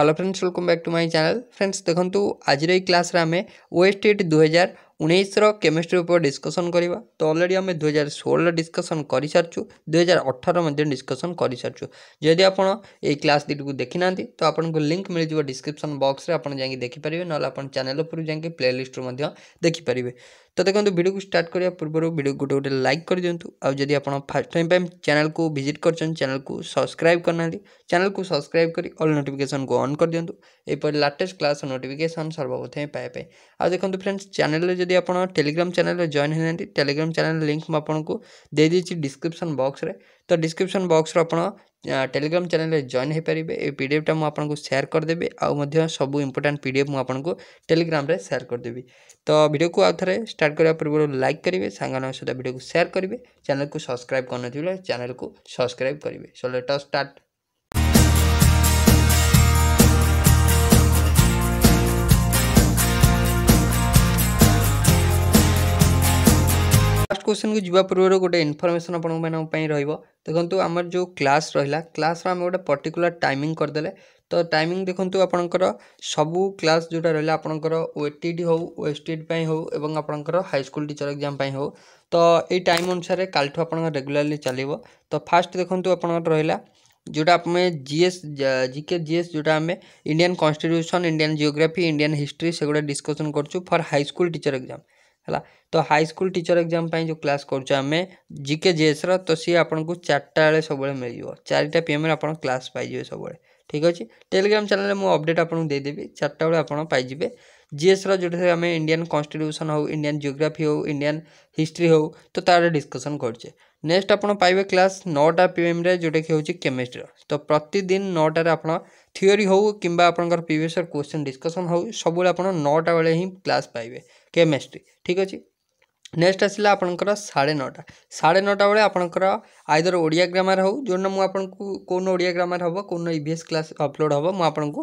hello friends welcome back to my channel friends देखो आज class आम वेस्टेट दुई हजार उन्नीस केमिस्ट्री पर डिस्कसन करवा तो अलरेडी आम दुई हजार षोल डिस्कसन कर सारी दुई हजार अठार डिस्कसन कर सारी जदि आप क्लास को देखी ना तो आपको लिंक मिल जाव डिस्क्रिपन बक्स में आज जाए देखिपर ना आप चेल पर जाए प्लेलीस्ट देखिपर ତ ଦେଖନ୍ତୁ ଭିଡ଼ିଓକୁ ଷ୍ଟାର୍ଟ କରିବା ପୂର୍ବରୁ ଭିଡ଼ିଓକୁ ଗୋଟେ ଗୋଟେ ଲାଇକ୍ କରିଦିଅନ୍ତୁ ଆଉ ଯଦି ଆପଣ ଫାର୍ଷ୍ଟ ଟାଇମ୍ ପାଇଁ ଚ୍ୟାନେଲ୍କୁ ଭିଜିଟ୍ କରିଛନ୍ତି ଚ୍ୟାନେଲ୍କୁ ସବସ୍କ୍ରାଇବ୍ କରିନାହାନ୍ତି ଚ୍ୟାନେଲ୍କୁ ସବସ୍କ୍ରାଇବ୍ କରି ଅଲ୍ ନୋଟିଫିକେସନ୍କୁ ଅନ୍ କରିଦିଅନ୍ତୁ ଏହିପରି ଲାଟେଷ୍ଟ କ୍ଲାସ୍ର ନୋଟିଫିକେସନ୍ ସର୍ବପ୍ରଥମେ ପାଇବା ପାଇଁ ଆଉ ଦେଖନ୍ତୁ ଫ୍ରେଣ୍ଡସ୍ ଚ୍ୟାନେଲ୍ରେ ଯଦି ଆପଣ ଟେଲିଗ୍ରାମ୍ ଚ୍ୟାନେଲ୍ରେ ଜଏନ୍ ହେଇନାହାନ୍ତି ଟେଲିଗ୍ରାମ୍ ଚ୍ୟାନେଲ୍ ଲିଙ୍କ୍ ମୁଁ ଆପଣଙ୍କୁ ଦେଇଦେଇଛି ଡିସ୍କ୍ରିପ୍ସନ୍ ବକ୍ସରେ ତ ଡିସ୍କ୍ରିପ୍ସନ୍ ବକ୍ସରୁ ଆପଣ টেলিগ্ରାମ ଚ୍ୟାନେଲରେ ଜଏନ୍ ହୋଇପାରିବେ ଏ ପି ଡି ଏଫ୍ଟା ମୁଁ ଆପଣଙ୍କୁ ସେୟାର କରିଦେବି ଆଉ ମଧ୍ୟ ସବୁ ଇମ୍ପୋର୍ଟାଣ୍ଟ ପି ଡି ଏଫ୍ ମୁଁ ଆପଣଙ୍କୁ ଟେଲିଗ୍ରାମରେ ସେୟାର କରିଦେବି ତ ଭିଡ଼ିଓକୁ ଆଉ ଥରେ ଷ୍ଟାର୍ଟ କରିବା ପୂର୍ବରୁ ଲାଇକ୍ କରିବେ ସାଙ୍ଗମାନଙ୍କ ସହିତ ଭିଡ଼ିଓକୁ ସେୟାର କରିବେ ଚ୍ୟାନେଲକୁ ସବସ୍କ୍ରାଇବ୍ କରିନଥିବେ ଚ୍ୟାନେଲକୁ ସବସ୍କ୍ରାଇବ୍ କରିବେ ସୋ ଲେଟ୍ ଷ୍ଟାର୍ଟ ଫାର୍ଷ୍ଟ କ୍ୱେଶ୍ଚନ୍କୁ ଯିବା ପୂର୍ବରୁ ଗୋଟେ ଇନଫର୍ମେସନ୍ ଆପଣଙ୍କ ପାଇଁ ରହିବ ଦେଖନ୍ତୁ ଆମର ଯେଉଁ କ୍ଲାସ୍ ରହିଲା କ୍ଲାସ୍ର ଆମେ ଗୋଟେ ପର୍ଟିକୁଲାର ଟାଇମିଂ କରିଦେଲେ ତ ଟାଇମିଂ ଦେଖନ୍ତୁ ଆପଣଙ୍କର ସବୁ କ୍ଲାସ୍ ଯେଉଁଟା ରହିଲା ଆପଣଙ୍କର ଓ ଟି ଟି ହେଉ ପାଇଁ ହେଉ ଏବଂ ଆପଣଙ୍କର ହାଇସ୍କୁଲ ଟିଚର୍ ଏକ୍ଜାମ୍ ପାଇଁ ହେଉ ତ ଏଇ ଟାଇମ୍ ଅନୁସାରେ କାଲିଠୁ ଆପଣଙ୍କର ରେଗୁଲାରଲି ଚାଲିବ ତ ଫାଷ୍ଟ ଦେଖନ୍ତୁ ଆପଣଙ୍କର ରହିଲା ଯେଉଁଟା ଆମେ G G S K G S ଯେଉଁଟା ଆମେ Indian constitution Indian geography Indian history ସେଗୁଡ଼ା ଡିସ୍କସନ୍ କରୁଛୁ ଫର୍ ହାଇସ୍କୁଲ ଟିଚର୍ ଏକ୍ଜାମ୍ ହେଲା ତ ହାଇସ୍କୁଲ ଟିଚର ଏକ୍ଜାମ୍ ପାଇଁ ଯେଉଁ କ୍ଲାସ୍ କରୁଛୁ ଆମେ ଜିକେ ଜିଏସ୍ର ତ ସିଏ ଆପଣଙ୍କୁ ଚାରିଟା ବେଳେ ସବୁବେଳେ ମିଳିଯିବ ଚାରିଟା ପିଏମ୍ରେ ଆପଣ କ୍ଲାସ୍ ପାଇଯିବେ ସବୁବେଳେ ଠିକ୍ ଅଛି ଟେଲିଗ୍ରାମ ଚ୍ୟାନେଲରେ ମୁଁ ଅପଡ଼େଟ୍ ଆପଣଙ୍କୁ ଦେଇଦେବି ଚାରିଟା ବେଳେ ଆପଣ ପାଇଯିବେ ଜିଏସ୍ର ଯେଉଁଠାରେ ଆମେ ଇଣ୍ଡିଆନ୍ କନଷ୍ଟିଟ୍ୟୁସନ୍ ହେଉ ଇଣ୍ଡିଆନ୍ ଜିଓଗ୍ରାଫି ହେଉ ଇଣ୍ଡିଆନ୍ ହିଷ୍ଟ୍ରି ହେଉ ତ ତା'ର ଡିସ୍କସନ୍ କରୁଛେ ନେକ୍ସଟ ଆପଣ ପାଇବେ କ୍ଲାସ୍ ନଅଟା ପିଏମ୍ରେ ଯେଉଁଟାକି ହେଉଛି କେମିଷ୍ଟ୍ରିର ତ ପ୍ରତିଦିନ ନଅଟାରେ ଆପଣ ଥିଓରି ହେଉ କିମ୍ବା ଆପଣଙ୍କର ପ୍ରିଭିୟସ୍ କ୍ୱେଶ୍ଚନ୍ ଡିସ୍କସନ୍ ହେଉ ସବୁବେଳେ ଆପଣ ନଅଟା ବେଳେ ହିଁ କ୍ଲାସ୍ ପାଇବେ କେମିଷ୍ଟ୍ରି ଠିକ୍ ଅଛି ନେକ୍ସଟ ଆସିଲା ଆପଣଙ୍କର ସାଢ଼େ ନଅଟା ସାଢ଼େ ନଅଟା ବେଳେ ଆପଣଙ୍କର ଆଇଦର ଓଡ଼ିଆ ଗ୍ରାମାର ହେଉ ଯେଉଁଦିନ ମୁଁ ଆପଣଙ୍କୁ କେଉଁଦିନ ଓଡ଼ିଆ ଗ୍ରାମାର ହେବ କେଉଁଦିନ E V S class upload ହେବ ମୁଁ ଆପଣଙ୍କୁ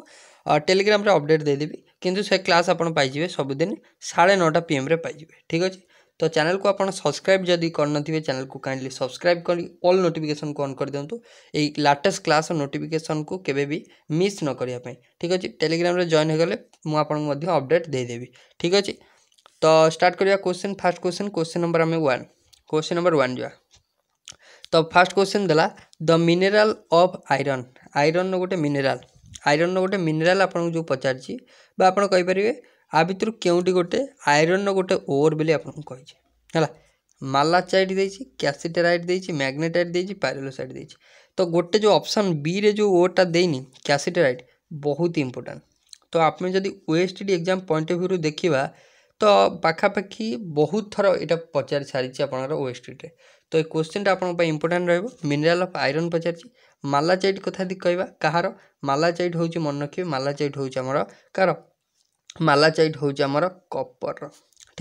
ଟେଲିଗ୍ରାମରେ ଅପଡ଼େଟ୍ ଦେଇଦେବି କିନ୍ତୁ ସେ କ୍ଲାସ୍ ଆପଣ ପାଇଯିବେ ସବୁଦିନ ସାଢ଼େ ନଅଟା ପିଏମ୍ରେ ପାଇଯିବେ ଠିକ୍ ଅଛି ତ ଚ୍ୟାନେଲ୍କୁ ଆପଣ ସବସ୍କ୍ରାଇବ୍ ଯଦି କରିନଥିବେ ଚ୍ୟାନେଲ୍କୁ କାଇଣ୍ଡଲି ସବସ୍କ୍ରାଇବ୍ କରି ଅଲ୍ ନୋଟିଫିକେସନ୍କୁ ଅନ୍ କରିଦିଅନ୍ତୁ ଏଇ ଲାଟେଷ୍ଟ କ୍ଲାସ୍ ନୋଟିଫିକେସନ୍କୁ କେବେ ବି ମିସ୍ ନ କରିବା ପାଇଁ ଠିକ୍ ଅଛି ଟେଲିଗ୍ରାମରେ ଜଏନ୍ ହୋଇଗଲେ ମୁଁ ଆପଣଙ୍କୁ ମଧ୍ୟ ଅପଡ଼େଟ୍ ଦେଇଦେବି ଠିକ୍ ଅଛି ତ ଷ୍ଟାର୍ଟ କରିବା question first question question number ଆମେ ୱାନ୍ क्वेश्चन ନମ୍ବର ୱାନ୍ ଯିବା ତ ଫାର୍ଷ୍ଟ क्वेश्चन ଦେଲା ଦ ମିନେରାଲ ଅଫ୍ ଆଇରନ୍ ଆଇରନ୍ର ଗୋଟେ ମିନେରାଲ ଆଇରନ୍ର ଗୋଟେ ମିନେରାଲ ଆପଣଙ୍କୁ ଯେଉଁ ପଚାରିଛି ବା ଆପଣ କହିପାରିବେ ଆ ଭିତରୁ କେଉଁଠି ଗୋଟେ ଆଇରନ୍ର ଗୋଟେ ଓର୍ ବୋଲି ଆପଣଙ୍କୁ କହିଛି ହେଲା ମାଲାଚାଇଟ୍ ଦେଇଛି କ୍ୟାସିଟେରାଇଟ୍ ଦେଇଛି ମ୍ୟାଗ୍ନେଟାଇଟ୍ ଦେଇଛି ପାଇରୋଲୋସାଇଟ୍ ଦେଇଛି ତ ଗୋଟେ ଯେଉଁ ଅପସନ୍ ବିରେ ଯେଉଁ ଓଟା ଦେଇନି କ୍ୟାସିଟେରାଇଟ୍ ବହୁତ ଇମ୍ପୋର୍ଟାଣ୍ଟ ତ ଆମେ ଯଦି ଓଏସ୍ଟିଡି ଏକ୍ଜାମ୍ ପଏଣ୍ଟ ଅଫ୍ ଭ୍ୟୁରୁ ଦେଖିବା ତ ପାଖାପାଖି ବହୁତ ଥର ଏଇଟା ପଚାରି ସାରିଛି ଆପଣଙ୍କର ଓଏସ୍ଟିରେ ତ ଏ କୋଶ୍ଚିନ୍ଟା ଆପଣଙ୍କ ପାଇଁ ଇମ୍ପୋର୍ଟାଣ୍ଟ ରହିବ ମିନେରାଲ୍ ଅଫ୍ ଆଇରନ୍ ପଚାରିଛି ମାଲାଚାଇଟ୍ କଥା ଯଦି କହିବା କାହାର ମାଲାଚାଇଟ୍ ହେଉଛି ମନେ ରଖିବେ ମାଲାଚାଇଟ୍ ହେଉଛି ଆମର କାହାର ମାଲାଚାଇଟ୍ ହେଉଛି ଆମର କପର୍ର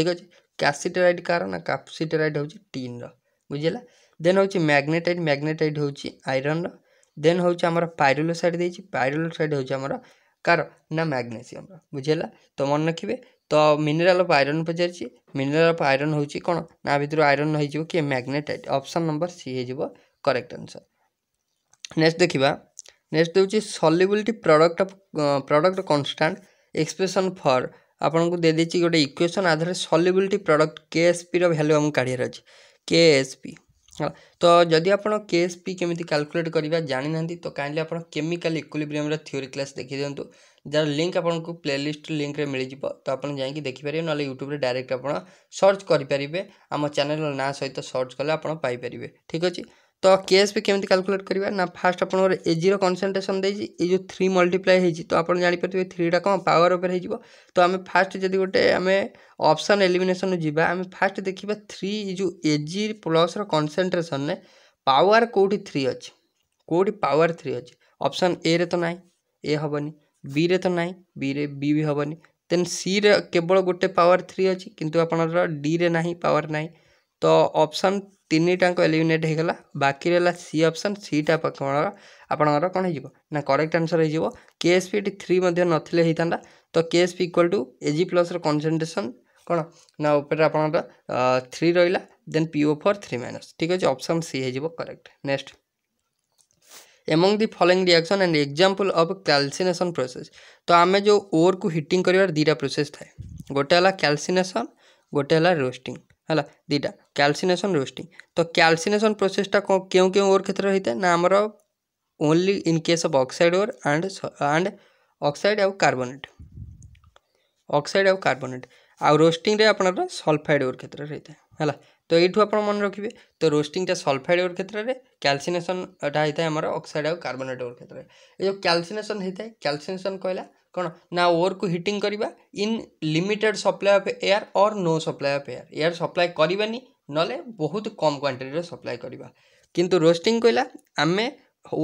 ଠିକ୍ ଅଛି କ୍ୟାସିଟେରାଇଟ୍ କାହାର ନା କ୍ୟାପ୍ସିଟେରାଇଟ୍ ହେଉଛି ଟିନ୍ର ବୁଝିଲା ଦେନ୍ ହେଉଛି ମ୍ୟାଗ୍ନେଟାଇଟ୍ ମ୍ୟାଗ୍ନେଟାଇଟ୍ ହେଉଛି ଆଇରନ୍ର ଦେନ୍ ହେଉଛି ଆମର ପାଇରୋଲୋସାଇଟ୍ ଦେଇଛି ପାଇରୋଲୋସାଇଟ୍ ହେଉଛି ଆମର କାହାର ନା ମ୍ୟାଗ୍ନେସିୟମ୍ର ବୁଝିଲା ତ ମନେ ରଖିବେ ତ ମିନେରାଲ୍ ଅଫ୍ ଆଇରନ୍ ପଚାରିଛି ମିନେରାଲ୍ ଅଫ୍ ଆଇରନ୍ ହେଉଛି କ'ଣ ନା ଭିତରୁ ଆଇରନ୍ ହେଇଯିବ କି ମ୍ୟାଗ୍ନେଟାଇଟ୍ ଅପସନ୍ ନମ୍ବର ସି ହେଇଯିବ କରେକ୍ଟ ଆନ୍ସର୍ ନେକ୍ସଟ ଦେଖିବା ନେକ୍ସଟ ହେଉଛି solubility product product constant expression for ଆପଣଙ୍କୁ ଦେଇଦେଇଛି ଗୋଟେ ଇକ୍ୱେସନ୍ ଆଧାରରେ ସଲ୍ୟୁବିଲିଟି ପ୍ରଡ଼କ୍ଟ କେଏସ୍ପିର ଭ୍ୟାଲ୍ୟୁ ଆମକୁ କାଢ଼ିବାର ଅଛି କେଏସ୍ପି ହେଲା ତ ଯଦି ଆପଣ କେ ଏସ୍ ପି କେମିତି କାଲକୁଲେଟ୍ କରିବା ଜାଣିନାହାନ୍ତି ତ କାଇଣ୍ଡଲି ଆପଣ କେମିକାଲ୍ ଇକ୍ୱିଲିବ୍ରିୟମ୍ର ଥିଓରି କ୍ଲାସ୍ ଦେଖିଦିଅନ୍ତୁ ଯାହାର ଲିଙ୍କ୍ ଆପଣଙ୍କୁ ପ୍ଲେଲିଷ୍ଟ ଲିଙ୍କ୍ରେ ମିଳିଯିବ ତ ଆପଣ ଯାଇକି ଦେଖିପାରିବେ ନହେଲେ ୟୁଟ୍ୟୁବରେ ଡାଇରେକ୍ଟ ଆପଣ ସର୍ଚ୍ଚ କରିପାରିବେ ଆମ ଚ୍ୟାନେଲ୍ର ନାଁ ସହିତ ସର୍ଚ୍ଚ କଲେ ଆପଣ ପାଇପାରିବେ ଠିକ୍ ଅଛି तो केएसपी केमी काल्कुलेट करा ना फास्ट आप एजि कनसनट्रेसन दे जो थ्री मल्टीप्लाए हो तो आप थ्री थ्रीटा कौन पावर ऊपर हो तो आम फास्ट जब गोटे आम अपसन एलिमेसन जावा आम फास्ट देखा थ्री जो एजि प्लस रनसनट्रेसन में पावर कौटी थ्री अच्छे कौटी पावर थ्री अच्छे अप्सन ए रे तो ना ए हेनी बी रे तो ना बी रे बी भी हेनी देन सी केवल गोटे पावर थ्री अच्छी किंतु आपण रे ना पावर ना तो अप्सन तीन टाक एलिमेट हो बाकी रहा सी अप्सन सीटा कौन आपर कौन हो करेक्ट आंसर हो एस पी थ्री नईता तो K S P equal to A plus concentration कौन ना उपर आप थ्री रहा then PO four three minus ठीक अच्छे अप्सन सी हो correct next among the following reaction and example of calcination process तो आम जो ओर को हिटिंग कर दुटा प्रोसेस थाए गोटे क्यासीनेसन गोटे रोस्टिंग ହେଲା ଦୁଇଟା କ୍ୟାଲସିନେସନ୍ ରୋଷ୍ଟିଂ ତ କ୍ୟାଲସିନେସନ୍ ପ୍ରୋସେସ୍ଟା କେଉଁ କେଉଁ ଓର୍ କ୍ଷେତ୍ରରେ ହୋଇଥାଏ ନା ଆମର only in case of oxide ore and and oxide ଆଉ କାର୍ବୋନେଟ୍ ଅକ୍ସାଇଡ଼୍ ଆଉ କାର୍ବୋନେଟ୍ ଆଉ ରୋଷ୍ଟିଂରେ ଆପଣଙ୍କର ସଲ୍ଫାଇଡ଼୍ ଓର୍ କ୍ଷେତ୍ରରେ ହୋଇଥାଏ ହେଲା ତ ଏଇଠୁ ଆପଣ ମନେ ରଖିବେ ତ ରୋଷ୍ଟିଂଟା ସଲ୍ଫାଇଡ଼୍ ଓର୍ କ୍ଷେତ୍ରରେ କ୍ୟାଲସିନେସନ୍ଟା ହୋଇଥାଏ ଆମର ଅକ୍ସାଇଡ଼୍ ଆଉ କାର୍ବୋନେଟ୍ ଓର୍ କ୍ଷେତ୍ରରେ ଏ ଯେଉଁ କ୍ୟାଲସିନେସନ୍ ହୋଇଥାଏ କ୍ୟାଲସିନେସନ୍ କହିଲା କ'ଣ ନା ଓରକୁ ହିଟିଂ କରିବା in limited supply of air or no supply of air air supply କରିବାନି ନହେଲେ ବହୁତ କମ୍ କ୍ୱାଣ୍ଟିଟିରେ ସପ୍ଲାଏ କରିବା କିନ୍ତୁ ରୋଷ୍ଟିଂ କହିଲା ଆମେ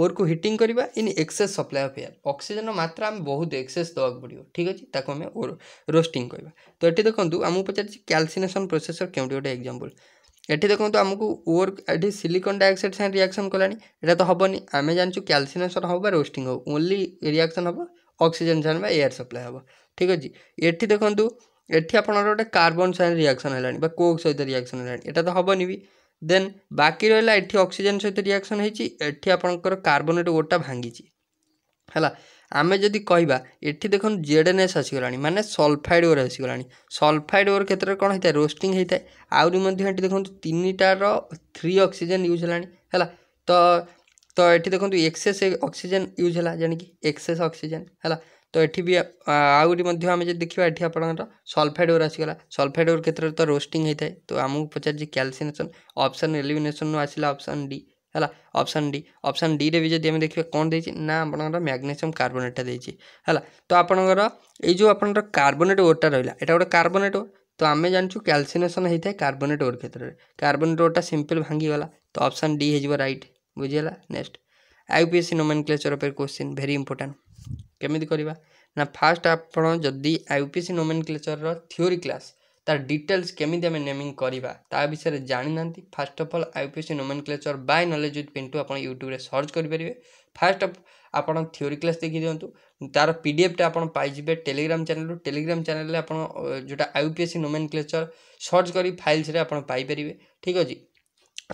ଓରକୁ ହିଟିଂ କରିବା in excess supply of air ଅକ୍ସିଜେନ୍ର ମାତ୍ରା ଆମେ ବହୁତ ଏକ୍ସେସ୍ ଦେବାକୁ ପଡ଼ିବ ଠିକ୍ ଅଛି ତାକୁ ଆମେ ରୋଷ୍ଟିଂ କରିବା ତ ଏଠି ଦେଖନ୍ତୁ ଆମକୁ ପଚାରିଛି କ୍ୟାଲସିନେସନ୍ ପ୍ରୋସେସର୍ କେଉଁଠି ଗୋଟେ ଏକ୍ଜାମ୍ପଲ୍ ଏଠି ଦେଖନ୍ତୁ ଆମକୁ ଓର ଏଠି ସିଲିକନ୍ ଡାଇଅକ୍ସାଇଡ୍ ସାଙ୍ଗେ ରିଆକ୍ସନ୍ କଲାଣି ଏଇଟା ତ ହେବନି ଆମେ ଜାଣିଛୁ କ୍ୟାଲସିନେସନ୍ ହେବ ବା ରୋଷ୍ଟିଂ ହେବ ଓନ୍ଲି ରିଆକ୍ସନ୍ ହେବ ଅକ୍ସିଜେନ୍ ସାଙ୍ଗରେ ବା ଏୟାର୍ ସପ୍ଲାଏ ହେବ ଠିକ୍ ଅଛି ଏଠି ଦେଖନ୍ତୁ ଏଠି ଆପଣଙ୍କର ଗୋଟେ କାର୍ବନ୍ ସାଙ୍ଗରେ ରିଆକ୍ସନ୍ ହେଲାଣି ବା କୋକ୍ ସହିତ ରିଆକ୍ସନ୍ ହେଲାଣି ଏଇଟା ତ ହେବନି ବି ଦେନ୍ ବାକି ରହିଲା ଏଠି ଅକ୍ସିଜେନ୍ ସହିତ ରିଆକ୍ସନ୍ ହେଇଛି ଏଠି ଆପଣଙ୍କର କାର୍ବୋନେଟ୍ ଗୋଟା ଭାଙ୍ଗିଛି ହେଲା ଆମେ ଯଦି କହିବା ଏଠି ଦେଖନ୍ତୁ ଜେଡେନେସ୍ ଆସିଗଲାଣି ମାନେ ସଲ୍ଫାଇଡ୍ ଓର୍ ଆସିଗଲାଣି ସଲ୍ଫାଇଡ୍ ଓର୍ କ୍ଷେତ୍ରରେ କ'ଣ ହେଇଥାଏ ରୋଷ୍ଟିଂ ହେଇଥାଏ ଆହୁରି ମଧ୍ୟ ଏଠି ଦେଖନ୍ତୁ ତିନିଟାର ଥ୍ରୀ ଅକ୍ସିଜେନ୍ ୟୁଜ୍ ହେଲାଣି ହେଲା ତ ତ ଏଠି ଦେଖନ୍ତୁ ଏକ୍ସେସ୍ ଅକ୍ସିଜେନ୍ ୟୁଜ୍ ହେଲା ଯେଣିକି ଏକ୍ସେସ୍ ଅକ୍ସିଜେନ୍ ହେଲା ତ ଏଠି ବି ଆହୁରି ମଧ୍ୟ ଆମେ ଯଦି ଦେଖିବା ଏଠି ଆପଣଙ୍କର ସଲଫାଇଡ଼୍ ଓର୍ ଆସିଗଲା ସଲଫାଇଡ଼୍ ଓର୍ କ୍ଷେତ୍ରରେ ତ ରୋଷ୍ଟିଂ ହେଇଥାଏ ତ ଆମକୁ ପଚାରିଛି କ୍ୟାଲସିନେସନ୍ ଅପସନ୍ ଏଲିମିନେସନ୍ରୁ ଆସିଲା ଅପସନ୍ ଡି ହେଲା ଅପସନ୍ ଡି ଅପସନ୍ ଡିରେ ବି ଯଦି ଆମେ ଦେଖିବା କ'ଣ ଦେଇଛି ନା ଆପଣଙ୍କର ମ୍ୟାଗ୍ନେସିୟମ୍ କାର୍ବୋନେଟ୍ଟା ଦେଇଛି ହେଲା ତ ଆପଣଙ୍କର ଏଇ ଯେଉଁ ଆପଣଙ୍କର କାର୍ବୋନେଟ୍ ଓର୍ଟା ରହିଲା ଏଇଟା ଗୋଟେ କାର୍ବୋନେଟ୍ ଓର୍ ତ ଆମେ ଜାଣିଛୁ କ୍ୟାଲସିନେସନ୍ ହେଇଥାଏ କାର୍ବୋନେଟ୍ ଓର୍ କ୍ଷେତ୍ରରେ କାର୍ବୋନେଟ୍ ଓର୍ଟା ସିମ୍ପଲ୍ ଭାଙ୍ଗିଗଲା ତ ଅପସନ୍ ଡି ହେଇଯିବ ରାଇଟ୍ ବୁଝିଗଲା next I P S C nomenclature ଉପରେ କୋଶ୍ଚିନ୍ ଭେରି ଇମ୍ପୋର୍ଟାଣ୍ଟ କେମିତି କରିବା ନା ଫାଷ୍ଟ ଆପଣ ଯଦି ଆଇ ପି ଏସ୍ ସି ନୋମେନକ୍ଲେଚର୍ର ଥିଓରି କ୍ଲାସ୍ ତାର ଡିଟେଲ୍ସ କେମିତି ଆମେ ନେମିଂ କରିବା ତା ବିଷୟରେ ଜାଣିନାହାନ୍ତି first of all I P S C nomenclature by knowledge with Pintu ଆପଣ ୟୁଟ୍ୟୁବରେ ସର୍ଚ୍ଚ କରିପାରିବେ ଫାଷ୍ଟ ଅଫ୍ ଆପଣ ଥିଓରି କ୍ଲାସ୍ ଦେଖି ଦିଅନ୍ତୁ ତାର ପି ଡି ଏଫ୍ଟା ଆପଣ ପାଇଯିବେ ଟେଲିଗ୍ରାମ ଚ୍ୟାନେଲରୁ ଟେଲିଗ୍ରାମ ଚ୍ୟାନେଲରେ ଆପଣ ଯେଉଁଟା I P S C nomenclature search କରି ଫାଇଲ୍ସରେ ଆପଣ ପାଇପାରିବେ ଠିକ୍ ଅଛି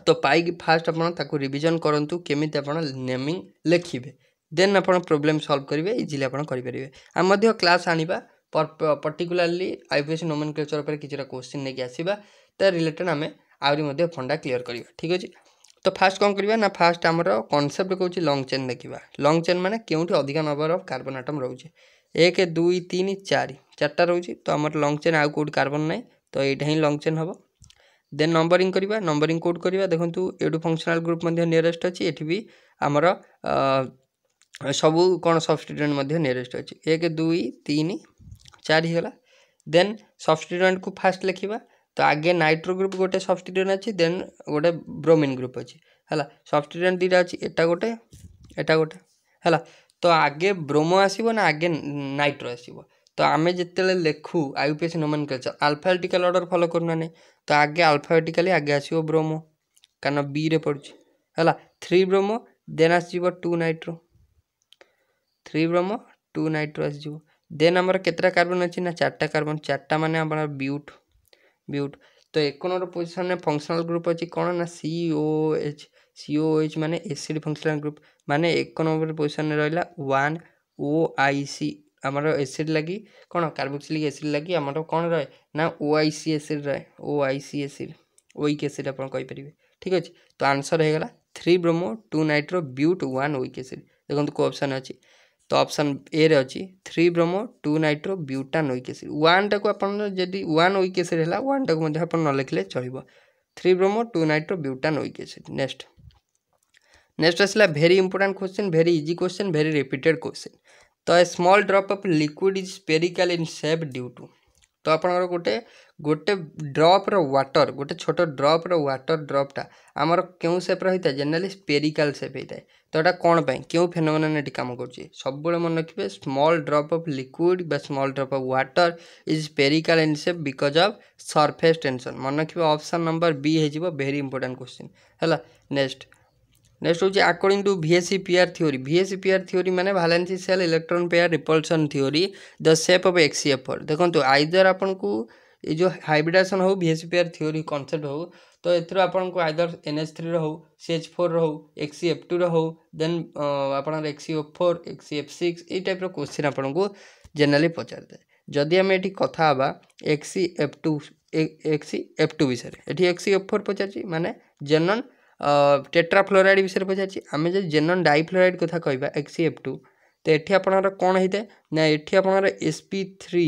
ତ ପାଇକି ଫାର୍ଷ୍ଟ ଆପଣ ତାକୁ ରିଭିଜନ୍ କରନ୍ତୁ କେମିତି ଆପଣ ନେମିଂ ଲେଖିବେ ଦେନ୍ ଆପଣ ପ୍ରୋବ୍ଲେମ୍ ସଲ୍ଭ କରିବେ ଇଜିଲି ଆପଣ କରିପାରିବେ ଆମେ ମଧ୍ୟ କ୍ଲାସ୍ ଆଣିବା ପର୍ଟିକୁଲାରଲି ଆଇପିଏସ୍ ନୋମେନକ୍ଲେଚର୍ ଉପରେ କିଛିଟା କୋଶ୍ଚିନ୍ ନେଇକି ଆସିବା ତା ରିଲେଟେଡ଼୍ ଆମେ ଆହୁରି ମଧ୍ୟ ଫଣ୍ଡା କ୍ଲିଅର୍ କରିବା ଠିକ୍ ଅଛି ତ ଫାର୍ଷ୍ଟ କ'ଣ କରିବା ନା ଫାର୍ଷ୍ଟ ଆମର କନସେପ୍ଟ କହୁଛି ଲଙ୍ଗ୍ ଚେନ୍ ଦେଖିବା ଲଙ୍ଗ୍ ଚେନ୍ ମାନେ କେଉଁଠି ଅଧିକା ନମ୍ବର ଅଫ୍ କାର୍ବନ୍ ଆଟମ୍ ରହୁଛି ଏକ ଦୁଇ ତିନି ଚାରି ଚାରିଟା ରହୁଛି ତ ଆମର ଲଙ୍ଗ୍ ଚେନ୍ ଆଉ କେଉଁଠି କାର୍ବନ୍ ନାହିଁ ତ ଏଇଟା ହିଁ ଲଙ୍ଗ୍ ଚେନ୍ ହେବ দেন ନମ୍ବରିଂ କରିବା ନମ୍ବରିଂ କେଉଁଠି କରିବା ଦେଖନ୍ତୁ ଏଇଠୁ ଫଙ୍କସନାଲ୍ ଗ୍ରୁପ୍ ମଧ୍ୟ ନିୟରେଷ୍ଟ ଅଛି ଏଠି ବି ଆମର ସବୁ କ'ଣ ସବଷ୍ଟିଟ୍ୟୁଏଣ୍ଟ ମଧ୍ୟ ନିୟରେଷ୍ଟ ଅଛି ଏକ ଦୁଇ ତିନି ଚାରି ହେଲା ଦେନ୍ ସବଷ୍ଟିଟ୍ୟୁଏଣ୍ଟକୁ ଫାଷ୍ଟ ଲେଖିବା ତ ଆଗେ ନାଇଟ୍ରୋ ଗ୍ରୁପ୍ ଗୋଟେ ସବଷ୍ଟିଟ୍ୟୁଏଣ୍ଟ ଅଛି ଦେନ୍ ଗୋଟେ ବ୍ରୋମିନ୍ ଗ୍ରୁପ୍ ଅଛି ହେଲା ସବଷ୍ଟିଟ୍ୟୁଏଣ୍ଟ ଦୁଇଟା ଅଛି ଏଟା ଗୋଟେ ଏଟା ଗୋଟେ ହେଲା ତ ଆଗେ ବ୍ରୋମୋ ଆସିବ ନା ଆଗେ ନାଇଟ୍ରୋ ଆସିବ ତ ଆମେ ଯେତେବେଳେ ଲେଖୁ I P S nomenclature alphabetical order follow କରୁନାହାନ୍ତି ତ ଆଗେ ଆଲଫାବେଟିକାଲି ଆଗେ ଆସିବ ବ୍ରୋମୋ କାରଣ ବିରେ ପଡ଼ୁଛି ହେଲା ଥ୍ରୀ ବ୍ରୋମୋ ଦେନ୍ ଆସିଯିବ two nitro three bromo two nitro ଆସିଯିବ ଦେନ୍ ଆମର କେତେଟା କାର୍ବନ୍ ଅଛି ନା ଚାରିଟା କାର୍ବନ୍ ଚାରିଟା ମାନେ ଆମର ବ୍ୟୁଟ୍ ବ୍ୟୁଟ୍ ତ ଏକ ନମ୍ବର ପୋଜିସନ୍ରେ ଫଙ୍କସନାଲ୍ ଗ୍ରୁପ୍ ଅଛି କ'ଣ ନା C O H C O H ମାନେ ଏସିଡ଼୍ ଫଙ୍କସନାଲ୍ ଗ୍ରୁପ୍ ମାନେ ଏକ ନମ୍ବର ପୋଜିସନ୍ରେ ରହିଲା ୱାନ୍ ଓ ଆଇ ସି ଆମର ଏସିଡ଼୍ ଲାଗି କ'ଣ କାର୍ବୋକ୍ସିଲିକ୍ ଏସିଡ଼୍ ଲାଗି ଆମର କ'ଣ ରହେ ନା ଓ ଆଇ ସି ଏସିଡ଼୍ ରହେ O I C acid weak acid ଆପଣ କହିପାରିବେ ଠିକ୍ ଅଛି ତ ଆନ୍ସର୍ ହେଇଗଲା three bromo two nitro but one weak acid ଦେଖନ୍ତୁ କେଉଁ ଅପସନ୍ ଅଛି ତ ଅପସନ୍ ଏରେ ଅଛି three bromo two nitro butane weak acid ୱାନ୍ଟାକୁ ଆପଣ ଯଦି ୱାନ୍ ୱିକ୍ ଏସିଡ଼୍ ହେଲା ୱାନ୍ଟାକୁ ମଧ୍ୟ ଆପଣ ନ ଲେଖିଲେ ଚଳିବ three bromo two nitro butane weak acid next next ଆସିଲା very important question very easy question very repeated question ତ a small drop of liquid is spherical in shape due to ତ ଆପଣଙ୍କର ଗୋଟେ ଗୋଟେ ଡ୍ରପ୍ର ୱାଟର୍ ଗୋଟେ ଛୋଟ ଡ୍ରପ୍ର ୱାଟର୍ ଡ୍ରପ୍ଟା ଆମର କେଉଁ ସେପ୍ର ହେଇଥାଏ ଜେନେରାଲି ସ୍ପେରିକାଲ୍ ସେପ୍ ହେଇଥାଏ ତ ଏଇଟା କ'ଣ ପାଇଁ କେଉଁ ଫେନୋମେନନ୍ ଏଠି କାମ କରୁଛି ସବୁବେଳେ ମନେ ରଖିବେ ସ୍ମଲ୍ ଡ୍ରପ୍ ଅଫ୍ ଲିକ୍ୱିଡ଼ ବା small drop of water is spherical in shape because of surface tension ମନେ ରଖିବେ ଅପସନ୍ ନମ୍ବର ବି ହେଇଯିବ ଭେରି ଇମ୍ପୋର୍ଟାଣ୍ଟ କ୍ୱେଶ୍ଚିନ୍ ହେଲା ନେକ୍ସଟ୍ नेक्स्ट हूँ according to VSEPR theory VSEPR theory मैंने valence shell electron pair repulsion theory the shape of X E F four देखो either either को ये जो हाइब्रिडेसन हो भीएससी आर थोरी कनसेप्ट हो तो एथर आपको either N H three or C H four or X E F two or then X E F four X E F six ये टाइप क्वेश्चन आपको जेनेली पचार जाए जदि आम ये कथ हाँ F two X E F two विषय ये एक्सी एफ फोर पचार मैंने जेनरल ଟେଟ୍ରାଫ୍ଲୋରାଇଡ଼୍ ବିଷୟରେ ପଚାରିଛି ଆମେ ଯଦି ଜେନନ୍ ଡାଇଫ୍ଲୋରାଇଡ଼୍ କଥା କହିବା ଏକ୍ସ ସି ଏଫ୍ ଟୁ ତ ଏଠି ଆପଣଙ୍କର କ'ଣ ହେଇଥାଏ ନା ଏଠି ଆପଣଙ୍କର ଏସ୍ ପି ଥ୍ରୀ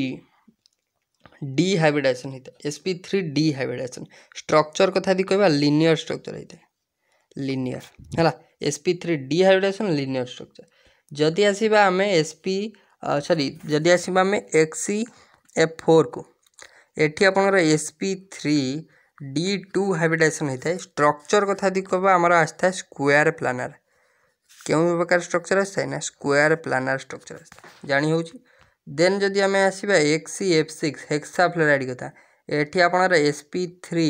ଡିହାଇବ୍ରିଡ଼େସନ୍ ହେଇଥାଏ S P three D hybridisation structure କଥା ଯଦି କହିବା ଲିନିୟର୍ ଷ୍ଟ୍ରକ୍ଚର୍ ହେଇଥାଏ ଲିନିୟର୍ ହେଲା S P three D hybridisation linear structure ଯଦି ଆସିବା ଆମେ ଏସ୍ ପି ସରି ଯଦି ଆସିବା ଆମେ ଏକ୍ସ ସି ଏଫ୍ ଫୋର୍କୁ ଏଠି ଆପଣଙ୍କର S P three D two hybridisation ହୋଇଥାଏ ଷ୍ଟ୍ରକ୍ଚର୍ କଥା ଯଦି କହିବା ଆମର ଆସିଥାଏ ସ୍କୋୟାର୍ ପ୍ଲାନାର୍ କେଉଁ ପ୍ରକାର ଷ୍ଟ୍ରକ୍ଚର୍ ଆସିଥାଏ ନା ସ୍କୋୟାର୍ ପ୍ଲାନାର୍ ଷ୍ଟ୍ରକ୍ଚର୍ ଆସିଥାଏ ଜାଣି ହେଉଛି ଦେନ୍ ଯଦି ଆମେ ଆସିବା X C F six hexa fluoride କଥା ଏଠି ଆପଣଙ୍କର S P three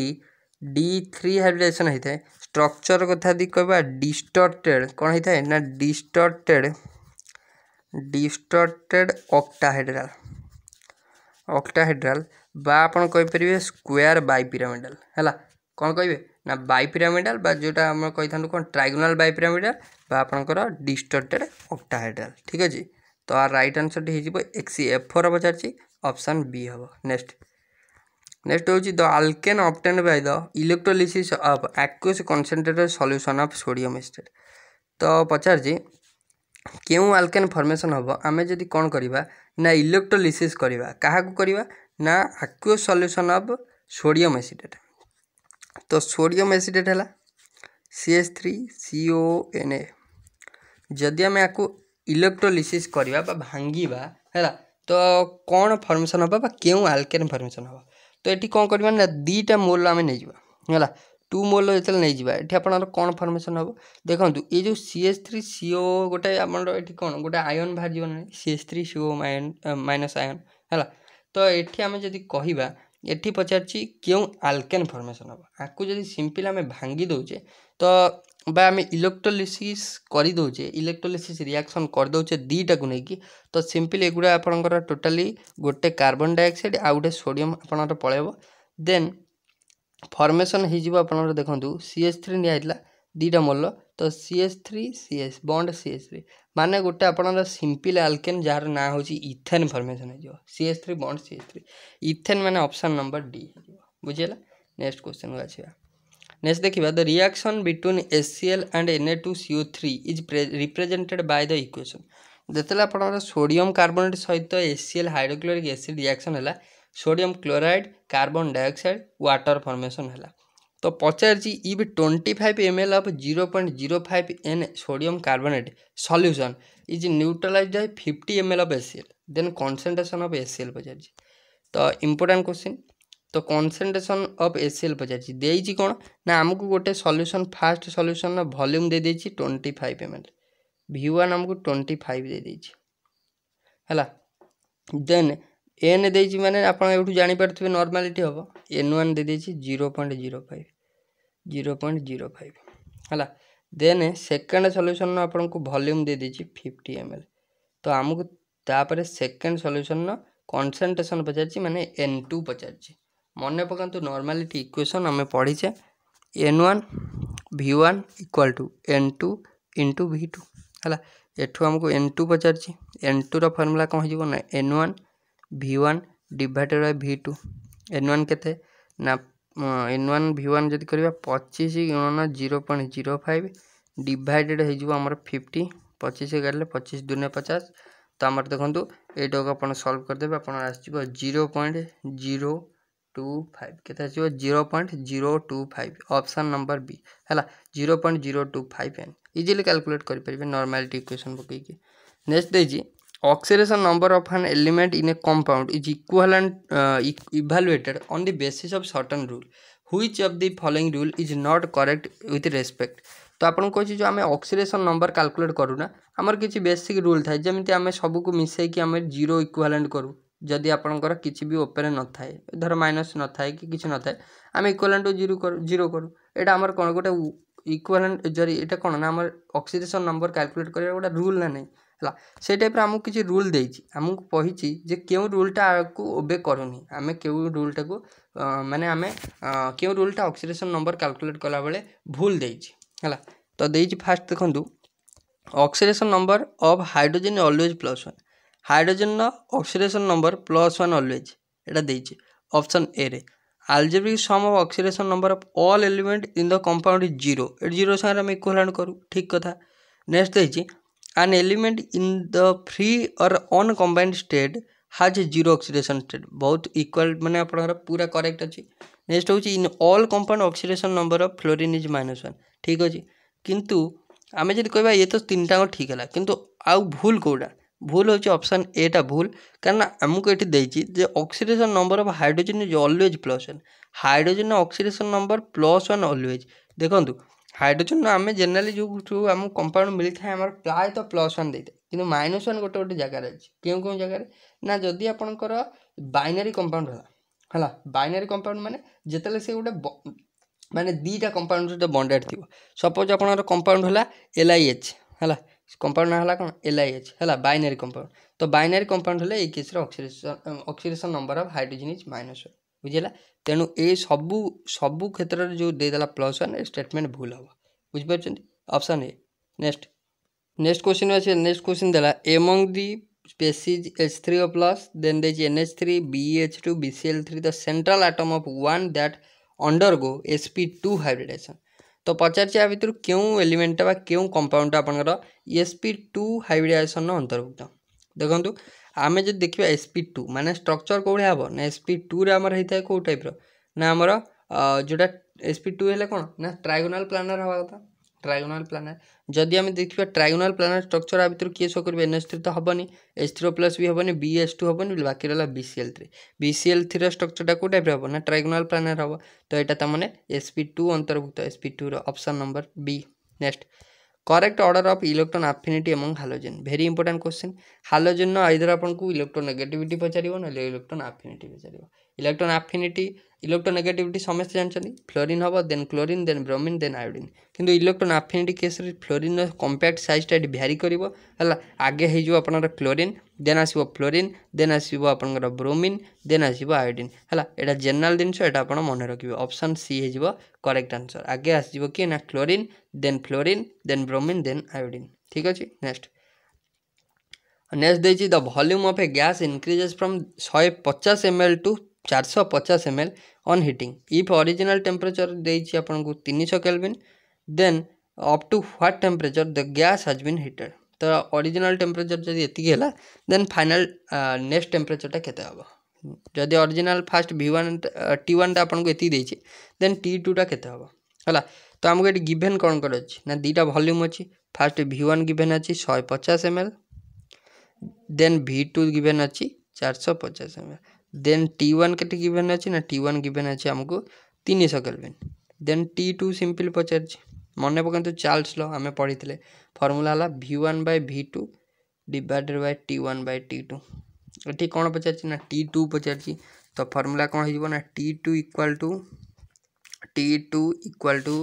D three hybridisation ହୋଇଥାଏ ଷ୍ଟ୍ରକ୍ଚର୍ କଥା ଯଦି କହିବା ଡିଷ୍ଟର୍ଟେଡ଼୍ କ'ଣ ହୋଇଥାଏ ନା ଡିଷ୍ଟର୍ଟେଡ଼୍ ଡିଷ୍ଟର୍ଟେଡ଼୍ ଅକ୍ଟାହାଇଡ୍ରାଲ୍ ଅକ୍ଟାହାଇଡ୍ରାଲ୍ বা ଆପଣ କହିପାରିବେ ସ୍କୋୟାର୍ ବାଇ ପିରାମିଡ଼ାଲ୍ ହେଲା କ'ଣ କହିବେ ନା ବାଇ ପିରାମିଡ଼ାଲ୍ ବା ଯେଉଁଟା ଆମେ କହିଥାନ୍ତୁ କ'ଣ ଟ୍ରାଇଗୋନାଲ୍ ବାଇ ପିରାମିଡ଼ାଲ୍ ବା ଆପଣଙ୍କର ଡିଷ୍ଟର୍ଟେଡ଼୍ ଅକ୍ଟାହାଇଡ୍ରାଲ୍ ଠିକ୍ ଅଛି ତ ଆର୍ ରାଇଟ୍ ଆନ୍ସର୍ଟି ହେଇଯିବ ଏକ୍ସି ଏଫ୍ ଫୋର୍ ପଚାରିଛି ଅପସନ୍ ବି ହେବ ନେକ୍ସଟ ନେକ୍ସଟ ହେଉଛି the alkane obtain by the electrolysis of aqueous concentrated solution of sodium acetate ତ ପଚାରିଛି କେଉଁ ଆଲକେନ୍ ଫର୍ମେସନ୍ ହେବ ଆମେ ଯଦି କ'ଣ କରିବା ନା ଇଲେକ୍ଟ୍ରୋଲିସିସ୍ କରିବା କାହାକୁ କରିବା ना aqueous solution of sodium acetate तो sodium एसीडेट है सी एस CH3 CONa जदि आम या इलेक्ट्रोलिसीस करवा भांगा है तो कौन फर्मेसन हाँ क्यों आलकेन फर्मेसन हे तो ये कौन करवा दीटा मोल आम नहीं है टू मोल जो नहीं कौन फर्मेसन हाँ देखो ये जो सी एस थ्री सीओ गोटे आम कौन गोटे आयन बाहर जी C S three C O minus ion है ତ ଏଠି ଆମେ ଯଦି କହିବା ଏଠି ପଚାରିଛି କେଉଁ ଆଲକେନ୍ ଫର୍ମେସନ୍ ହେବ ଆକୁ ଯଦି ସିମ୍ପଲ୍ ଆମେ ଭାଙ୍ଗି ଦେଉଛେ ତ ବା ଆମେ ଇଲେକ୍ଟ୍ରୋଲିସିସ୍ କରିଦେଉଛେ ଇଲେକ୍ଟ୍ରୋଲିସିସ୍ ରିଆକ୍ସନ୍ କରିଦେଉଛେ ଦୁଇଟାକୁ ନେଇକି ତ ସିମ୍ପଲ୍ ଏଗୁଡ଼ା ଆପଣଙ୍କର ଟୋଟାଲି ଗୋଟେ କାର୍ବନ୍ ଡାଇଅକ୍ସାଇଡ଼୍ ଆଉ ଗୋଟେ ସୋଡ଼ିୟମ୍ ଆପଣଙ୍କର ପଳେଇବ ଦେନ୍ ଫର୍ମେସନ୍ ହେଇଯିବ ଆପଣଙ୍କର ଦେଖନ୍ତୁ ସି ଏସ୍ ଥ୍ରୀ ନିଆହେଇଥିଲା ଦୁଇଟା ମଲ ତ C S three C S bond C S three ମାନେ ଗୋଟେ ଆପଣଙ୍କର ସିମ୍ପଲ୍ ଆଲକେନ୍ ଯାହାର ନାଁ ହେଉଛି ଇଥେନ୍ ଫର୍ମେସନ୍ ହେଇଯିବ C S three bond C S three ethane ମାନେ ଅପସନ୍ ନମ୍ବର ଡି ହେଇଯିବ ବୁଝିହେଲା ନେକ୍ସଟ କ୍ୱେଶ୍ଚନ୍କୁ ଆସିବା ନେକ୍ସଟ ଦେଖିବା the reaction between S C L and N A two C O three is represented by the equation ଯେତେବେଳେ ଆପଣଙ୍କର sodium carbonate ସହିତ S C L hydrochloric acid reaction ହେଲା sodium chloride carbon dioxide water formation ହେଲା ତ ପଚାରିଛି if twenty five M L of zero point zero five N sodium carbonate solution is neutralise by fifty M L of S C L then concentration of S C L ପଚାରିଛି ତ important question ତ concentration of S C L ପଚାରିଛି ଦେଇଛି କ'ଣ ନା ଆମକୁ ଗୋଟେ solution first ସଲ୍ୟୁସନ୍ର ଭଲ୍ୟୁମ୍ ଦେଇଦେଇଛି twenty five M L V one ଆମକୁ ଟ୍ୱେଣ୍ଟି ଫାଇଭ୍ ଦେଇଦେଇଛି ହେଲା ଦେନ୍ ଏନ୍ ଦେଇଛି ମାନେ ଆପଣ ଏଇଠୁ ଜାଣିପାରୁଥିବେ ନର୍ମାଲିଟି ହେବ ଏନ୍ ୱାନ୍ ଦେଇଦେଇଛି zero point zero five zero point zero five ହେଲା ଦେନ୍ ସେକେଣ୍ଡ ସଲ୍ୟୁସନ୍ର ଆପଣଙ୍କୁ ଭଲ୍ୟୁମ୍ ଦେଇଦେଇଛି ଫିଫ୍ଟି ଏମ୍ ଏଲ୍ ତ ଆମକୁ ତାପରେ ସେକେଣ୍ଡ ସଲ୍ୟୁସନ୍ର କନ୍ସେନ୍ଟ୍ରେସନ୍ ପଚାରିଛି ମାନେ ଏନ୍ ଟୁ ପଚାରିଛି ମନେ ପକାନ୍ତୁ ନର୍ମାଲିଟି ଇକ୍ୱେସନ୍ ଆମେ ପଢ଼ିଛେ N one V one equal to N two into V two ହେଲା ଏଠୁ ଆମକୁ ଏନ୍ ଟୁ ପଚାରିଛି ଏନ୍ ଟୁର ଫର୍ମୁଲା କ'ଣ ହେଇଯିବ ନା N one V one divided by V two N one କେତେ ନା ଏନ୍ ୱାନ୍ ଭି ୱାନ୍ ଯଦି କରିବା ପଚିଶ ଗୁଣନ zero point zero five divided ହେଇଯିବ ଆମର ଫିଫ୍ଟି ପଚିଶ କାଟିଲେ ପଚିଶ ଦୁନିଆ ପଚାଶ ତ ଆମର ଦେଖନ୍ତୁ ଏଇଟାକୁ ଆପଣ ସଲ୍ଭ କରିଦେବେ ଆପଣ ଆସିଯିବ zero point zero two five କେତେ ଆସିବ zero point zero two five option number B ହେଲା zero point zero two five N easily calculate କରିପାରିବେ ନର୍ମାଲିଟି ଇକ୍ୱେସନ୍ ପକାଇକି ନେକ୍ସଟ ଦେଇଛି oxidation number of an element in a compound is equivalent uh, e-, evaluated on the basis of certain rule which of the following rule is not correct with respect তো আপনার কী যে আমি oxidation নম্বর calculate করু না আমার কিছু basic rule থাকে যেমি আমি সবুকু মিশাইকি আমি জিরো ইকুয়ালেন্ট করু যদি আপনার কিছু বি ওপেন নথায় ধর মাইনস নথায় কি কিছু নথায় আমি ইকুয়ালেন্ট টু জিরো করু জিরো করু এটা আমার কোণ গোটে ইকুয়ালেন্ট জরি এটা কোণ না আমার অক্সিডেশন নম্বর ক্যালকুলেট করার গোটা রুল না নেই ହେଲା ସେଇ ଟାଇପ୍ର ଆମକୁ କିଛି ରୁଲ୍ ଦେଇଛି ଆମକୁ କହିଛି ଯେ କେଉଁ ରୁଲ୍ଟା ଆଗକୁ ଓବେ କରୁନି ଆମେ କେଉଁ ରୁଲ୍ଟାକୁ ମାନେ ଆମେ କେଉଁ ରୁଲ୍ଟା ଅକ୍ସିଡେସନ୍ ନମ୍ବର କାଲକୁଲେଟ୍ କଲାବେଳେ ଭୁଲ ଦେଇଛି ହେଲା ତ ଦେଇଛି ଫାର୍ଷ୍ଟ ଦେଖନ୍ତୁ oxidation number of hydrogen always plus one ହାଇଡ୍ରୋଜେନ୍ର oxidation number plus one always ଏଇଟା ଦେଇଛି ଅପସନ୍ ଏରେ algebraic sum of oxidation number of all element in the compound zero ଏଠି ଜିରୋ ସାଙ୍ଗରେ ଆମେ ଇକ୍ୱାଲାଣ୍ଡ କରୁ ଠିକ୍ କଥା ନେକ୍ସଟ ଦେଇଛି an element in the free or uncombined state has a zero oxidation state बहुत equal माने आपणर पूरा करेक्ट अच्छी नेक्स्ट हूँ in all compound oxidation number of fluorine is minus one ठीक अच्छे किंतु आम जब कह ये तो तीन टाँग ठीक है किंतु आउ भूल कौटा भूल हूँ ऑप्शन एटा भूल कारण आमको ये oxidation number of hydrogen is always plus one hydrogen oxidation number plus one always देखो ହାଇଡ୍ରୋଜେନ୍ ଆମେ ଜେନେରାଲି ଯେଉଁଠୁ ଯେଉଁ ଆମକୁ କମ୍ପାଉଣ୍ଡ ମିଳିଥାଏ ଆମର ପ୍ରାୟତଃ ପ୍ଲସ୍ ୱାନ୍ ଦେଇଥାଏ କିନ୍ତୁ ମାଇନସ୍ ୱାନ୍ ଗୋଟେ ଗୋଟେ ଜାଗାରେ ଅଛି କେଉଁ କେଉଁ ଜାଗାରେ ନା ଯଦି ଆପଣଙ୍କର ବାଇନାରୀ କମ୍ପାଉଣ୍ଡ ହେଲା ହେଲା ବାଇନାରୀ କମ୍ପାଉଣ୍ଡ ମାନେ ଯେତେବେଳେ ସେ ଗୋଟେ ମାନେ ଦୁଇଟା କମ୍ପାଉଣ୍ଡ ସହିତ ବଣ୍ଡେଡ଼୍ ଥିବ ସପୋଜ୍ ଆପଣଙ୍କର କମ୍ପାଉଣ୍ଡ ହେଲା ଏଲ୍ ଆଇ ଏଚ୍ ହେଲା କମ୍ପାଉଣ୍ଡ ହେଲା କ'ଣ ଏଲ୍ ଆଇ ଏଚ୍ ହେଲା ବାଇନାରୀ କମ୍ପାଉଣ୍ଡ ତ ବାଇନାରୀ କମ୍ପାଉଣ୍ଡ ହେଲେ ଏଇ କେସ୍ର oxidation oxidation number of hydrogen is minus one ବୁଝିଲା ତେଣୁ ଏ ସବୁ ସବୁ କ୍ଷେତ୍ରରେ ଯେଉଁ ଦେଇଦେଲା ପ୍ଲସ୍ ୱାନ୍ ଷ୍ଟେଟମେଣ୍ଟ ଭୁଲ ହେବ ବୁଝିପାରୁଛନ୍ତି option A next next question ଅଛି ନେକ୍ସଟ କ୍ୱେଶ୍ଚିନ୍ ଦେଲା among the species H3O plus then there is NH3 BeH2 BCl3 the central atom of one that undergo sp2 hybridization तो पचार भितर क्यों एलिमेंट बा क्यों कंपाउंड आपंकर एसपी टू हाइब्रिडाइसन अंतर्भुक्त देखो ଆମେ ଯଦି ଦେଖିବା ଏସ୍ ପି ଟୁ ମାନେ ଷ୍ଟ୍ରକ୍ଚର୍ କେଉଁଭଳିଆ ହେବ ନା ଏସ୍ ପି ଟୁରେ ଆମର ହେଇଥାଏ କେଉଁ ଟାଇପ୍ର ନା ଆମର ଯେଉଁଟା ଏସ୍ ପି ଟୁ ହେଲେ କ'ଣ ନା ଟ୍ରାଇଗୋନାଲ୍ ପ୍ଲାନର୍ ହେବା କଥା ଟ୍ରାଇଗୋନାଲ୍ ପ୍ଲାନାର୍ ଯଦି ଆମେ ଦେଖିବା ଟ୍ରାଇଗୋନାଲ୍ ପ୍ଲାନାର୍ ଷ୍ଟ୍ରକ୍ଚର୍ ଆ ଭିତରୁ କିଏ ସୋ କରିବ ଏନ୍ଏସ୍ ଥ୍ରୀ ତ ହେବନି ଏଚ୍ ଥ୍ରୀ ପ୍ଲସ୍ ବି ହେବନି ବି ଏସ୍ ଟୁ ହେବନି ବାକି ରହିଲା B C L three B C L ଥ୍ରୀର ଷ୍ଟ୍ରକ୍ଚର୍ଟା କେଉଁ ଟାଇପ୍ର ହେବ ନା ଟ୍ରାଇଗୋନାଲ୍ ପ୍ଲାନାର୍ ହେବ ତ ଏଇଟା ତା'ମାନେ ଏସ୍ ପି ଟୁ ଅନ୍ତର୍ଭୁକ୍ତ ଏସ୍ ପି ଟୁର option number B next correct order of electron affinity among halogen very important question halogen either आपको इलेक्ट्रोन नेगेटिविटी पचार ना इलेक्ट्रोन आफिनिटी पचार इलेक्ट्रोन आफिनिटी इलेक्ट्रोन नेगेटिविटी समस्त जानते फ्लोरीन हम then chlorine then bromine then iodine किंतु electron affinity case fluorine compact सैजटा ये भ्यारी कर आगे हो क्लोरीन ଦେନ୍ ଆସିବ ଫ୍ଲୋରିନ୍ ଦେନ୍ ଆସିବ ଆପଣଙ୍କର ବ୍ରୋମିନ୍ ଦେନ୍ ଆସିବ ଆୟୋଡ଼ିନ୍ ହେଲା ଏଇଟା ଜେନେରାଲ୍ ଜିନିଷ ଏଇଟା ଆପଣ ମନେ ରଖିବେ ଅପସନ୍ ସି ହେଇଯିବ କରେକ୍ଟ ଆନ୍ସର୍ ଆଗେ ଆସିଯିବ କି ନା chlorine then fluorine then bromine then iodine ଠିକ୍ ଅଛି ନେକ୍ସଟ ନେକ୍ସଟ ଦେଇଛି the volume of a gas increases from ଶହେ ପଚାଶ ଏମ୍ ଏଲ୍ ଟୁ ଚାରିଶହ ପଚାଶ M L on heating if original temperature ଦେଇଛି ଆପଣଙ୍କୁ ତିନିଶହ kelvin then up to what temperature the gas has been heated ତ ଅରିଜିନାଲ୍ ଟେମ୍ପରେଚର୍ ଯଦି ଏତିକି ହେଲା ଦେନ୍ ଫାଇନାଲ୍ ନେକ୍ସଟ ଟେମ୍ପରେଚର୍ଟା କେତେ ହେବ ଯଦି original first V one T ୱାନ୍ଟା ଆପଣଙ୍କୁ ଏତିକି ଦେଇଛି ଦେନ୍ ଟି ଟୁଟା କେତେ ହେବ ହେଲା ତ ଆମକୁ ଏଠି ଗିଭେନ୍ କ'ଣ କ'ଣ ଅଛି ନା ଦୁଇଟା ଭଲ୍ୟୁମ୍ ଅଛି ଫାଷ୍ଟ ଭି ୱାନ୍ ଗିଭେନ୍ ଅଛି ଶହେ ପଚାଶ M L then V two given ଅଛି ଚାରିଶହ ପଚାଶ M L then T one କେତେ ଗିଭେନ୍ ଅଛି ନା ଟି ୱାନ୍ ଗିଭେନ୍ ଅଛି ଆମକୁ ତିନିଶହ kelvin then T two simply ପଚାରିଛି मन पका चार्लस चार्ल्स लम पढ़ी फर्मूला है V one by V two divided by T one by T two ये कौन पचार टी टू पचार तो फर्मूला कौन हो T two equal to T two equal to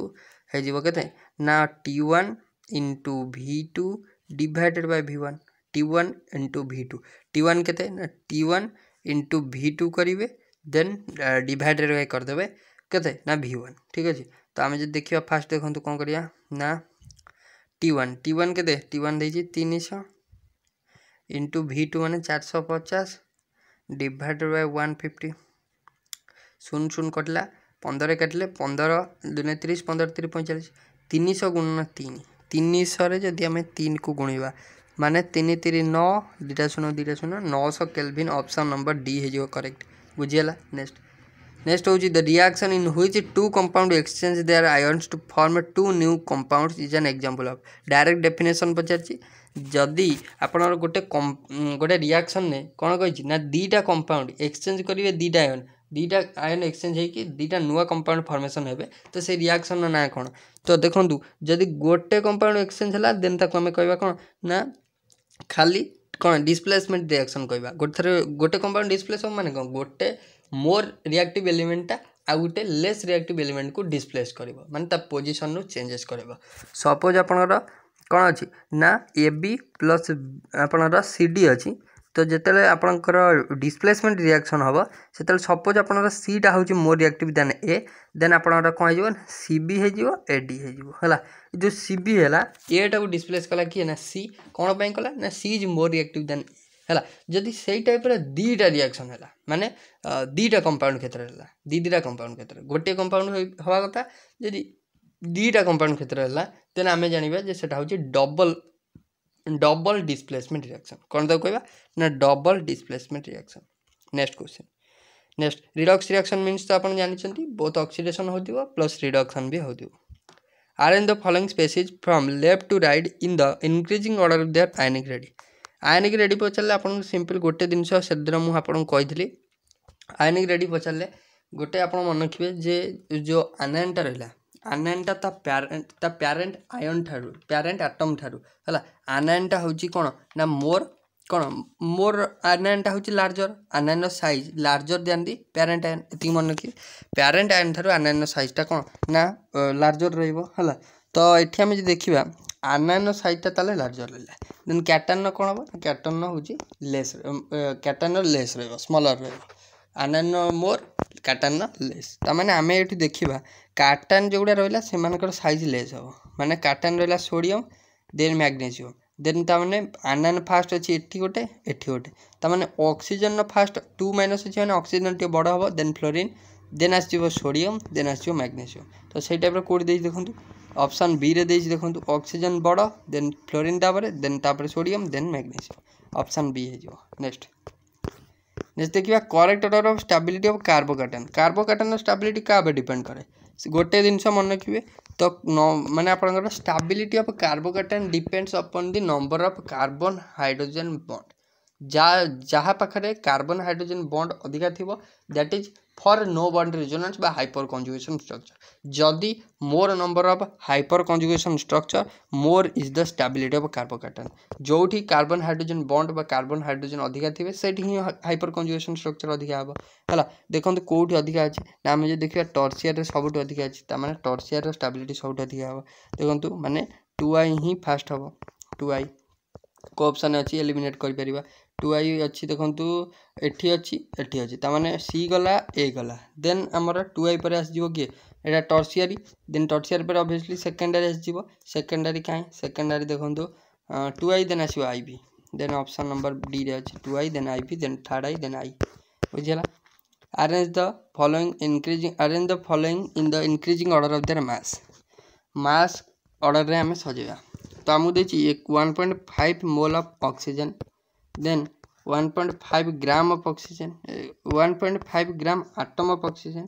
हो के ना T one into V two divided by V one T one into V two T one के T one into V two करेंगे then divided by करदे के V one ठीक अच्छे तो आम जब देखा फास्ट देखो कौन करा ना टी वन टी वन के टी वन तीन शह इंटु भि टू मान चार शह पचास डिडेड बै वन फिफ्टी शून शून कटला पंदर काटिले पंदर दुन तीस पंदर तीन पैंचाश तीन शह गुण तीन तीन शह जदि आम तीन को गुणवा माने तीन तीन नौ दुटा शून दुटा शून नौश केलभिन अप्सन नंबर डी हो करेक्ट बुझीगला नेक्स्ट नेक्स्ट हूँ the reaction in which two compound exchange their ions to form two new compound is an example of direct definition पचार ଯଦି ଆପଣଙ୍କର ଗୋଟେ ଗୋଟେ ରିଆକ୍ସନ୍ରେ କ'ଣ କହିଛି ନା ଦୁଇଟା କମ୍ପାଉଣ୍ଡ ଏକ୍ସଚେଞ୍ଜ କରିବେ ଦୁଇଟା ଆୟନ ଦୁଇଟା ଆୟନ ଏକ୍ସଚେଞ୍ଜ ହେଇକି ଦୁଇଟା ନୂଆ କମ୍ପାଉଣ୍ଡ ଫର୍ମେସନ୍ ହେବେ ତ ସେ ରିଆକ୍ସନ୍ର ନାଁ କ'ଣ ତ ଦେଖନ୍ତୁ ଯଦି ଗୋଟେ କମ୍ପାଉଣ୍ଡ ଏକ୍ସଚେଞ୍ଜ ହେଲା ଦେନ୍ ତାକୁ ଆମେ କହିବା କ'ଣ ନା ଖାଲି କ'ଣ ଡିସପ୍ଲେସମେଣ୍ଟ ରିଆକ୍ସନ୍ କହିବା ଗୋଟେ ଥରେ ଗୋଟେ କମ୍ପାଉଣ୍ଡ ଡିସପ୍ଲେସ୍ ହେବ ମାନେ କ'ଣ ଗୋଟେ মোর ରିଆକ୍ଟିଭ୍ ଏଲିମେଣ୍ଟଟା ଆଉ ଗୋଟେ ଲେସ୍ ରିଆକ୍ଟିଭ୍ ଏଲିମେଣ୍ଟକୁ ଡିସପ୍ଲେସ୍ କରିବ ମାନେ ତା ପୋଜିସନ୍ରୁ ଚେଞ୍ଜେସ୍ କରିବ ସପୋଜ୍ ଆପଣଙ୍କର କ'ଣ ଅଛି ନା ଏ ବି ପ୍ଲସ୍ ଆପଣଙ୍କର ସି ଡି ଅଛି ତ ଯେତେବେଳେ ଆପଣଙ୍କର ଡିସପ୍ଲେସମେଣ୍ଟ ରିଆକ୍ସନ୍ ହେବ ସେତେବେଳେ ସପୋଜ୍ ଆପଣଙ୍କର ସିଟା ହେଉଛି ମୋ ରିଆକ୍ଟିଭ୍ ଦେନ୍ ଏ ଦେନ୍ ଆପଣଙ୍କର କ'ଣ ହେଇଯିବ ନା ସି ବି ହେଇଯିବ ଏ ଡି ହେଇଯିବ ହେଲା ଯେଉଁ ସି ବି ହେଲା ଏଟାକୁ ଡିସପ୍ଲେସ୍ କଲା କିଏ ନା ସି କ'ଣ ପାଇଁ କଲା ନା C is more reactive then ହେଲା ଯଦି ସେଇ ଟାଇପ୍ର ଦୁଇଟା ରିଆକ୍ସନ୍ ହେଲା ମାନେ ଦୁଇଟା କମ୍ପାଉଣ୍ଡ କ୍ଷେତ୍ରରେ ହେଲା ଦୁଇ ଦୁଇଟା କମ୍ପାଉଣ୍ଡ କ୍ଷେତ୍ରରେ ଗୋଟିଏ କମ୍ପାଉଣ୍ଡ ହେବା କଥା ଯଦି ଦୁଇଟା କମ୍ପାଉଣ୍ଡ କ୍ଷେତ୍ରରେ ହେଲା ଦେନ୍ ଆମେ ଜାଣିବା ଯେ ସେଇଟା ହେଉଛି ଡବଲ୍ ଡବଲ୍ ଡିସପ୍ଲେସମେଣ୍ଟ ରିଆକ୍ସନ୍ କ'ଣ ତାକୁ କହିବା ନା double displacement reaction next question next redox reaction means ତ ଆପଣ ଜାଣିଛନ୍ତି ବହୁତ ଅକ୍ସିଡେସନ୍ ହେଉଥିବ ପ୍ଲସ୍ ରିଡକ୍ସନ୍ ବି ହେଉଥିବ arrange the following species from left to right in the increasing order of their ionic radii ionic radii ପଚାରିଲେ ଆପଣଙ୍କୁ simple ଗୋଟେ ଜିନିଷ ସେଦିନ ମୁଁ ଆପଣଙ୍କୁ କହିଥିଲି ଆୟନିକ ରେଡ଼ି ପଚାରିଲେ ଗୋଟେ ଆପଣ ମନେ ରଖିବେ ଯେ ଯେଉଁ ଆନାୟନଟା ରହିଲା ଆନାୟନଟା ତା ପ୍ୟାରେଣ୍ଟ ତା ପ୍ୟାରେଣ୍ଟ ଆୟନ୍ ଠାରୁ ପ୍ୟାରେଣ୍ଟ ଆଟମ୍ ଠାରୁ ହେଲା ଆନାୟନଟା ହେଉଛି କ'ଣ ନା ମୋର କ'ଣ ମୋର ଆନାୟନଟା ହେଉଛି ଲାର୍ଜର ଆନାୟନର size larger than the parent ion ଏତିକି ମନେ ରଖିବେ ପ୍ୟାରେଣ୍ଟ ଆୟନ୍ ଠାରୁ ଆନାୟନର ସାଇଜ୍ଟା କ'ଣ ନା ଲାର୍ଜର ରହିବ ହେଲା ତ ଏଠି ଆମେ ଯଦି ଦେଖିବା ଆନାଇନ୍ର ସାଇଜ୍ଟା ତାହେଲେ ଲାର୍ଜର ରହିଲା ଦେନ୍ କ୍ୟାଟାନ୍ର କ'ଣ ହେବ କ୍ୟାଟନ୍ର ହେଉଛି ଲେସ୍ କ୍ୟାଟାନ୍ର ଲେସ୍ ରହିବ ସ୍ମଲର୍ ରହିବ ଆନାଇନ୍ର ମୋର୍ କାଟାନ୍ର ଲେସ୍ ତା'ମାନେ ଆମେ ଏଠି ଦେଖିବା କାଟାନ୍ ଯେଉଁଗୁଡ଼ା ରହିଲା ସେମାନଙ୍କର ସାଇଜ୍ ଲେସ୍ ହେବ ମାନେ କାଟାନ୍ ରହିଲା ସୋଡ଼ିୟମ୍ ଦେନ୍ ମ୍ୟାଗ୍ନେସିୟମ୍ ଦେନ୍ ତା'ମାନେ ଆନାନ୍ ଫାଷ୍ଟ ଅଛି ଏଠି ଗୋଟେ ଏଠି ଗୋଟେ ତା'ମାନେ ଅକ୍ସିଜେନ୍ର ଫାଷ୍ଟ ଟୁ ମାଇନସ୍ ଅଛି ମାନେ ଅକ୍ସିଜେନ୍ ଟିକେ ବଡ଼ ହେବ ଦେନ୍ ଫ୍ଲୋରିନ୍ ଦେନ୍ ଆସିଯିବ ସୋଡ଼ିୟମ୍ ଦେନ୍ ଆସିଯିବ ମ୍ୟାଗ୍ନେସିୟମ୍ ତ ସେଇ ଟାଇପ୍ର କେଉଁଠି ଦେଇଛି ଦେଖନ୍ତୁ অপশান বিরে দিয়েছি দেখুন অক্সিজেন বড় দেন ফ্লোরিন তাপরে देन তাপরে sodium then magnesium option B হয়ে নেক্সট नेक्स्ट देखा correct order of stability of carbocation carbocation stability क्या डिपेड कैए गोटे जिन मन रखिए तो मैंने आप stability of carbocation depends upon the number of carbon hydrogen bond जहाँ पाखे कार्बन हाइड्रोजेन बंड अधिका थी that is for no bond resonance by hyperconjugation structure যদি more number of hyperconjugation structure more is the stability of carbocation ଯୋଉଠି carbon hydrogen bond বা carbon hydrogen ଅଧିକା ଥିବେ ସେଇଠି ହିଁ hyperconjugation structure ଅଧିକା ହେବ ହେଲା ଦେଖନ୍ତୁ କୋଉଠି ଅଧିକା ଅଛି ନା ଆମେ ଯଦି ଦେଖିବା ଟର୍ସିଆରରେ ସବୁଠୁ ଅଧିକା ଅଛି ତା ମାନେ ଟର୍ସିଆରର ଷ୍ଟାବିଲିଟି ସବୁଠୁ ଅଧିକା ହେବ ଦେଖନ୍ତୁ ମାନେ ଟୁ ଆଇ ହିଁ ଫାଷ୍ଟ ହେବ ଟୁ ଆଇ କୋ ଅପସନ୍ ଅଛି ଏଲିମିନେଟ୍ କରିପାରିବା ଟୁ ଆଇ ଅଛି ଦେଖନ୍ତୁ ଏଠି ଅଛି ଏଠି ଅଛି ତା'ମାନେ ସି ଗଲା ଏ ଗଲା ଦେନ୍ ଆମର ଟୁ ଆଇ ପରେ ଆସିଯିବ କିଏ ଏଇଟା ଟର୍ସିଆରୀ ଦେନ୍ ଟର୍ସିଆରୀ ପରେ ଅଭିୟସଲି ସେକେଣ୍ଡାରୀ ଆସିଯିବ ସେକେଣ୍ଡାରୀ କାହିଁ ସେକେଣ୍ଡାରୀ ଦେଖନ୍ତୁ ଟୁ ଆଇ ଦେନ୍ ଆସିବ I V then option number ଡିରେ ଅଛି two I then I V then third I then I ବୁଝିହେଲା arrange the following increasing arrange the following in the increasing order of their mass mass order रे हमें सजेगा तो आमको देखिए 1.5 mole of oxygen then 1.5 gram of oxygen uh, 1.5 gram atom of oxygen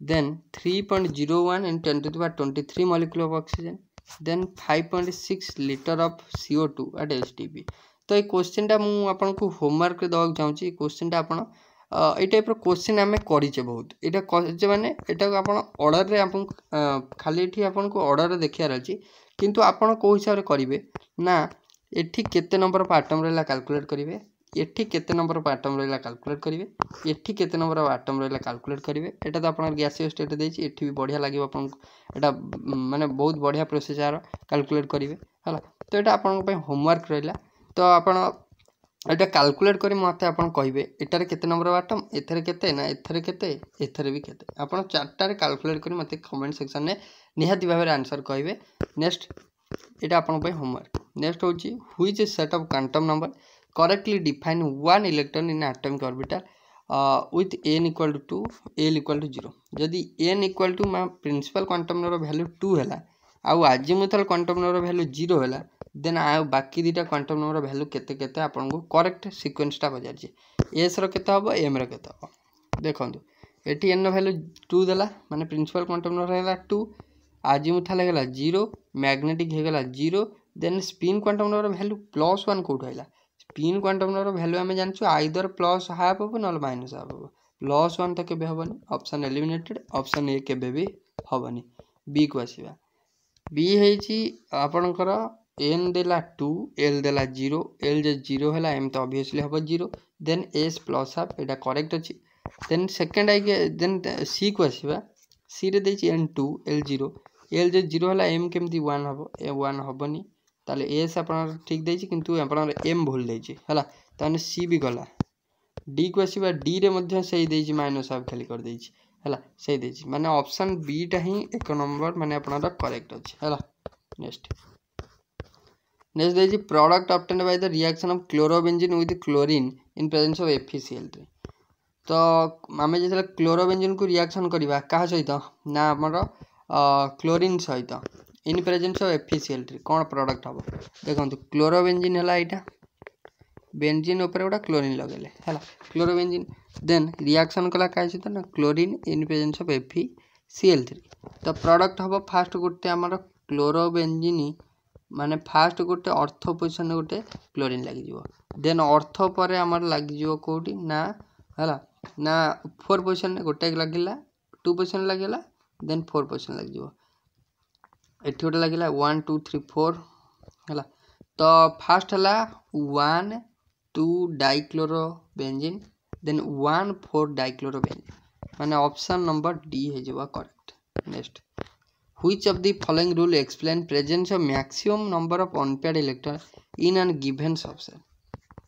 then 3.01 and 10 to the power 23 molecule of oxygen then 5.6 liter of CO2 at HDP तो ये question टा मुझे आपन को होमवर्क रे दवाक चाहूँगी क्वेश्चन टा आपन এই টাইপর কোশ্চিন আমি করিছে বহুত এটা করছে মানে এটা আপনার অর্ডারে আপনার খালি এটি আপনার অর্ডারে দেখার আছে কিন্তু আপনার কেউ হিসাবে করবে না ଏଠି କେତେ ନମ୍ବର ଆଟମ୍ ରହିଲା କାଲକୁଲେଟ୍ କରିବେ ଏଠି କେତେ ନମ୍ବର ଆଟମ୍ ରହିଲା କାଲକୁଲେଟ୍ କରିବେ ଏଠି କେତେ ନମ୍ବର ଆଟମ୍ ରହିଲା କାଲକୁଲେଟ୍ କରିବେ ଏଇଟା ତ ଆପଣଙ୍କର ଗ୍ୟାସିଓ ଷ୍ଟେଟ୍ ଦେଇଛି ଏଠି ବି ବଢ଼ିଆ ଲାଗିବ ଆପଣଙ୍କୁ ଏଇଟା ମାନେ ବହୁତ ବଢ଼ିଆ ପ୍ରୋସେସ୍ ଏହାର କାଲକୁଲେଟ୍ କରିବେ ହେଲା ତ ଏଇଟା ଆପଣଙ୍କ ପାଇଁ ହୋମୱାର୍କ ରହିଲା ତ ଆପଣ ଏଇଟା କାଲକୁଲେଟ୍ କରି ମୋତେ ଆପଣ କହିବେ ଏଠାରେ କେତେ ନମ୍ବର ଆଟମ୍ ଏଥିରେ କେତେ ନା ଏଥିରେ କେତେ ଏଥିରେ ବି କେତେ ଆପଣ ଚାରିଟାରେ କାଲକୁଲେଟ୍ କରି ମୋତେ କମେଣ୍ଟ ସେକ୍ସନ୍ରେ ନିହାତି ଭାବରେ ଆନ୍ସର୍ କହିବେ ନେକ୍ସଟ ଏଇଟା ଆପଣଙ୍କ ପାଇଁ ହୋମୱାର୍କ नेक्स्ट ହେଉଛି which set of quantum number correctly define one electron in atomic orbital with n equal to l equal to zero ଯଦି ଏନ୍ ଇକ୍ୱାଲ୍ ଟୁ ମା ପ୍ରିନ୍ସିପାଲ୍ କ୍ୱାଣ୍ଟମ୍ର ଭ୍ୟାଲ୍ୟୁ ଟୁ ହେଲା ଆଉ ଆଜିମୁଥାଲ୍ କ୍ୱାଣ୍ଟମ୍ର ଭ୍ୟାଲ୍ୟୁ ଜିରୋ ହେଲା ଦେନ୍ ଆଉ ବାକି ଦୁଇଟା କ୍ୱାଣ୍ଟମ୍ ନମ୍ବର ଭ୍ୟାଲ୍ୟୁ କେତେ କେତେ ଆପଣଙ୍କୁ କରେକ୍ଟ ସିକ୍ୱେନ୍ସଟା ପଚାରିଛି ଏସ୍ର କେତେ ହେବ ଏମ୍ର କେତେ ହେବ ଦେଖନ୍ତୁ ଏଠି ଏନ୍ର ଭ୍ୟାଲ୍ୟୁ ଟୁ ଦେଲା ମାନେ ପ୍ରିନ୍ସିପାଲ୍ କ୍ୱାଣ୍ଟମ୍ ନମ୍ବର ହେଲା ଟୁ ଆଜିମୁଥାଲ୍ ହେଇଗଲା ଜିରୋ ମ୍ୟାଗ୍ନେଟିକ୍ ହେଇଗଲା ଜିରୋ ଦେନ୍ ସ୍ପିନ୍ କ୍ୱାଣ୍ଟମ୍ର ଭ୍ୟାଲ୍ୟୁ ପ୍ଲସ୍ ୱାନ୍ କେଉଁଠୁ ହେଲା ସ୍ପିନ୍ କ୍ୱାଣ୍ଟମ୍ର ଭ୍ୟାଲ୍ୟୁ ଆମେ ଜାଣିଛୁ ଆଇଦର ପ୍ଲସ୍ ହାଫ୍ ହେବ ନହେଲେ ମାଇନସ୍ ହାଫ୍ ହେବ ପ୍ଲସ୍ ୱାନ୍ ତ କେବେ ହେବନି ଅପସନ୍ ଏଲିମିନେଟେଡ଼୍ ଅପସନ୍ ଏ କେବେ ବି ହେବନି ବିକୁ ଆସିବା ବି ହେଇଛି ଆପଣଙ୍କର ଏନ୍ ଦେଲା ଟୁ ଏଲ୍ ଦେଲା ଜିରୋ ଏଲ୍ ଯେ ଜିରୋ ହେଲା ଏମ୍ ତ ଅଭିୟସ୍ଲି ହେବ zero then s plus half ଏଇଟା କରେକ୍ଟ ଅଛି ଦେନ୍ ସେକେଣ୍ଡ ଆଇକି ଦେନ୍ ସିକୁ ଆସିବା ସିରେ ଦେଇଛି n two l zero l ଯେ ଜିରୋ ହେଲା ଏମ୍ କେମିତି ୱାନ୍ ହେବ ଏ ୱାନ୍ ହେବନି তাহলে এস আপনার ঠিক ଦେଇଛି କିନ୍ତୁ আপনার এম ভুল ଦେଇଛି ହେଲା তাহলে সি বি গলা ডি কু আসবা ডি রে মধ্যে সেই ଦେଇଛି মাইনস হাফ খালি করে ଦେଇଛି ହେଲା ସେଇ ଦେଇଛି ମାନେ ଅପସନ୍ ବିଟା ହିଁ ଏକ ନମ୍ବର ମାନେ ଆପଣଙ୍କର କରେକ୍ଟ ଅଛି ହେଲା ନେକ୍ସଟ ନେକ୍ସଟ ଦେଇଛି product obtained by the reaction of chlorobenzene with chlorine in presence of F E C L three ତ ଆମେ ଯେତେବେଳେ କ୍ଲୋରୋବେଞ୍ଜିନ୍କୁ ରିଆକ୍ସନ୍ କରିବା କାହା ସହିତ ନା ଆମର କ୍ଲୋରିନ୍ ସହିତ in presence of F E C L three कौन प्रडक्ट हम देखते क्लोरोबेजिन है यहाँ बेंजीन उपर गोटे क्लोरीन लगे है क्लोरोबेजिन देन रिएक्शन कला क्या सहित ना chlorine in presence of F E C L three तो प्रडक्ट हम फास्ट गोटे आमर क्लोरोबेजिन মানে ফার্স্ট গোটে অর্থ পজিশন গোটে ক্লোরিন লাগিযোগ দেন অর্থ পরে আমার লাগিযোগ কোটি না হলা না ফোর পজিশন গোটে লাগিলা টু পজিশন লাগিলা দেন ফোর পজিশন লাগিযোগ ଏଠି ଗୋଟେ ଲାଗିଲା ୱାନ୍ ଟୁ ଥ୍ରୀ ଫୋର୍ ହେଲା ତ ଫାର୍ଷ୍ଟ ହେଲା one two dichlorobenzene then one four dichlorobenzene ମାନେ ଅପସନ୍ ନମ୍ବର ଡି ହେଇଯିବ correct next which of the following rule explain presence of maximum number of unpaired electron in an given subset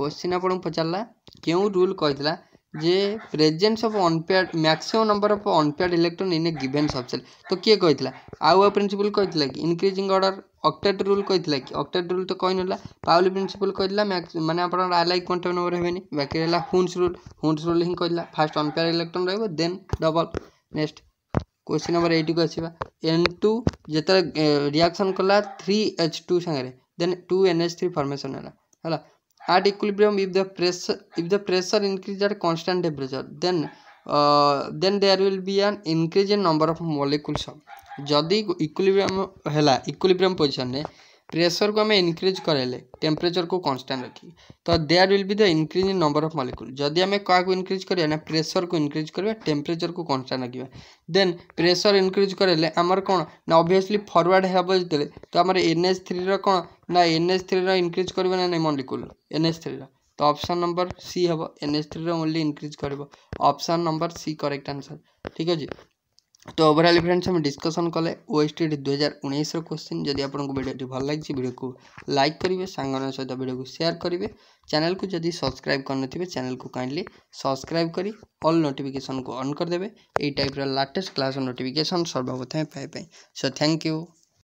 question ଆପଣ ପଚାରିଲା କେଉଁ rule କହିଥିଲା ଯେ presence of unpaired maximum number of unpaired electron in a given subshell ତ କିଏ କହିଥିଲା ଆଉ ଆଉ ପ୍ରିନ୍ସିପୁଲ୍ କହିଥିଲା କି ଇନକ୍ରିଜିଂ ଅର୍ଡ଼ର ଅକ୍ଟେଟ୍ ରୁଲ୍ କହିଥିଲା କି ଅକ୍ଟେଟ୍ ରୁଲ୍ ତ କହିନଥିଲା ପାଉଲି ପ୍ରିନ୍ସିପୁଲ୍ କହିଥିଲା ମାନେ ଆପଣଙ୍କର ଆଲାଇ କ୍ୱାଣ୍ଟମ୍ ନମ୍ବର ହେବେନି ବାକି ହେଲା ହୁନ୍ସ ରୁଲ୍ ହୁନ୍ସ ରୁଲ୍ ହିଁ କହିଲା ଫାର୍ଷ୍ଟ ଅନପେୟାର୍ ଇଲେକ୍ଟ୍ରନ୍ ରହିବ then double next question number eight को आसवा एन टू जिते रियाक्शन कला थ्री एच टू सागर then two N H three formation है at equilibrium if the pressure if the pressure increases at constant temperature then uh, then there will be an increase in number of molecules jodi equilibrium হেলা equilibrium position ne pressure को आम increase कराइले temperature को constant रखिए तो there will be the increase in number of molecule जदि आम क्या इनक्रीज कर ना प्रेसर को इनक्रीज करवा टेम्परेचर को कन्स्टाट रखा देन प्रेसर इनक्रीज कराइले आमर कौन ना अभीयसली फरवर्ड हे जो तो आम एन एच थ्री कौन ना एन एच थ्री इनक्रीज कर मलिकुल एन एच थ्री तो अप्सन नंबर सी हे N H three only increase कर option number C correct answer ठीक अच्छे তো ওভরঅল ফ্রেন্ডস আমি ডিসকসন কলে ওএসটি দুই হাজার উনিশর কোশ্চিন যদি আপনার ভিডিওটি ভাল লাগছে ভিডিওকে লাইক করবে সাংমান সহ ভিডিওকে সেয়ার করবে চ্যানেলকে যদি সবসক্রাইব করে চ্যানেলকে কাইন্ডলি সবসক্রাইব করে অল নোটিফিকেসনকে অন করদেবে এই টাইপর লাটেস্ট ক্লাস নোটিফিকেসন সর্বপ্রথমে পাইপাই সো থ্যাংক ইউ